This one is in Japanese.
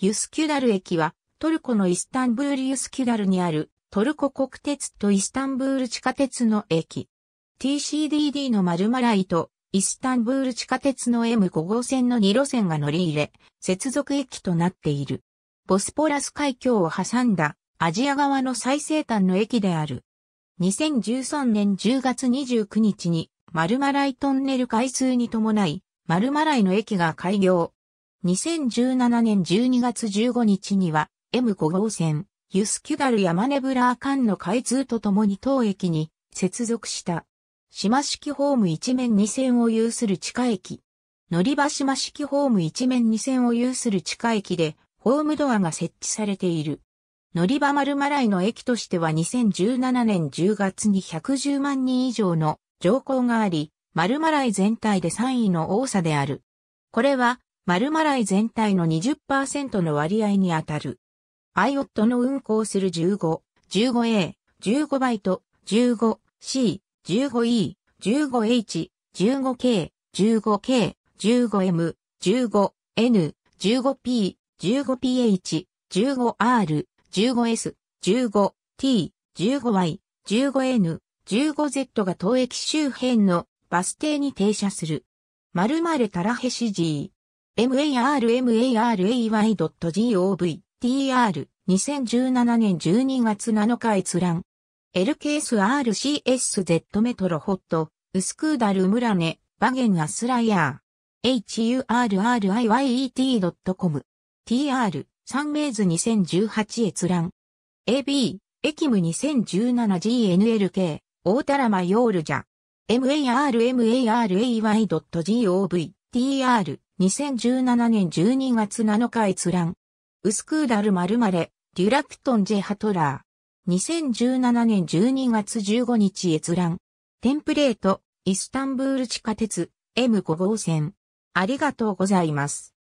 ユスキュダル駅は、トルコのイスタンブールユスキュダルにある、トルコ国鉄とイスタンブール地下鉄の駅。TCDD のマルマライと、イスタンブール地下鉄の M5 号線の2路線が乗り入れ、接続駅となっている。ボスポラス海峡を挟んだ、アジア側の最西端の駅である。2013年10月29日に、マルマライトンネル開通に伴い、マルマライの駅が開業。2017年12月15日には M5 号線、ユスキュダル山根ブラー間の開通とともに当駅に接続した。島式ホーム一面二線を有する地下駅。乗り場島式ホーム一面二線を有する地下駅で、ホームドアが設置されている。乗り場丸まらいの駅としては2017年10月に110万人以上の乗降があり、丸まらい全体で3位の多さである。これは丸マライ全体の20%の割合に当たる。IOT の運行する15、15A、15バイト、15C、15E、15H、15K、15K、15M、15N、15P、15PH、15R、15S、15T、15Y、15N、15Z が当駅周辺のバス停に停車する。〇〇タラヘシジー。m a r m a r a y g o v tr2017 年12月7日閲覧。L k s RCSZ メトロホット、ウスクーダルムラネ、バゲンアスライヤー。hurriyet.com tr サンメイズ2018閲覧。AB、エキム 2017GNLK、オータラマヨールジャ。m a r m a r a y g o v tr 2017年12月7日閲覧。ウスクーダル〇〇、デュラクトンジェハトラー。2017年12月15日閲覧。テンプレート、イスタンブール地下鉄、M5 号線。ありがとうございます。